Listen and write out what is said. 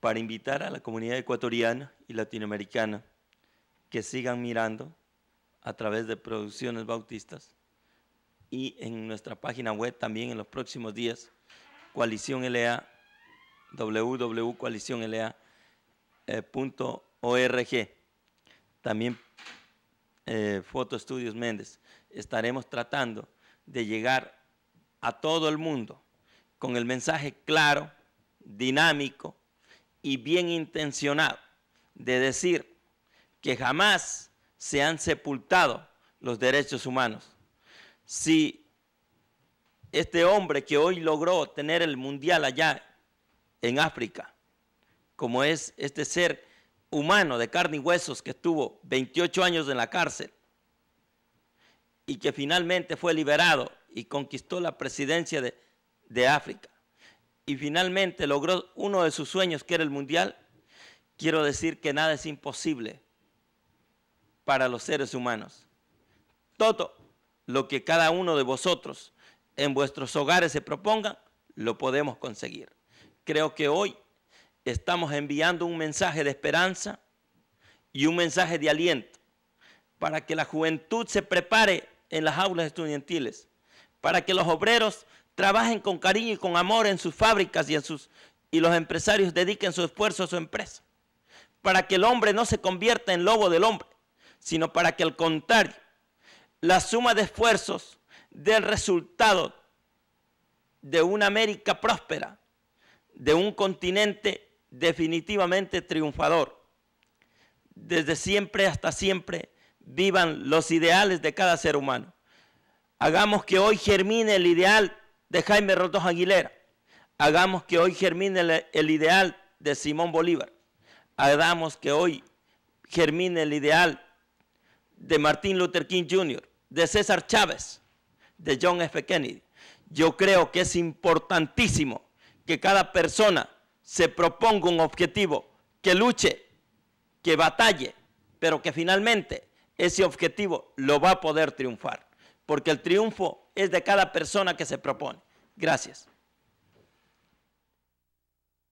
para invitar a la comunidad ecuatoriana y latinoamericana que sigan mirando a través de Producciones Bautistas y en nuestra página web también en los próximos días, Coalición También Foto Estudios Méndez. Estaremos tratando de llegar a todo el mundo con el mensaje claro, dinámico, y bien intencionado de decir que jamás se han sepultado los derechos humanos. Si este hombre que hoy logró tener el mundial allá en África, como es este ser humano de carne y huesos que estuvo 28 años en la cárcel y que finalmente fue liberado y conquistó la presidencia de, de África y finalmente logró uno de sus sueños, que era el mundial, quiero decir que nada es imposible para los seres humanos. Todo lo que cada uno de vosotros en vuestros hogares se proponga, lo podemos conseguir. Creo que hoy estamos enviando un mensaje de esperanza y un mensaje de aliento para que la juventud se prepare en las aulas estudiantiles, para que los obreros trabajen con cariño y con amor en sus fábricas y, en sus, y los empresarios dediquen su esfuerzo a su empresa, para que el hombre no se convierta en lobo del hombre, sino para que al contrario, la suma de esfuerzos del resultado de una América próspera, de un continente definitivamente triunfador. Desde siempre hasta siempre vivan los ideales de cada ser humano. Hagamos que hoy germine el ideal de Jaime Rotos Aguilera. Hagamos que hoy germine el, ideal de Simón Bolívar. Hagamos que hoy germine el ideal de Martín Luther King Jr., de César Chávez, de John F. Kennedy. Yo creo que es importantísimo que cada persona se proponga un objetivo, que luche, que batalle, pero que finalmente ese objetivo lo va a poder triunfar. Porque el triunfo es de cada persona que se propone. Gracias.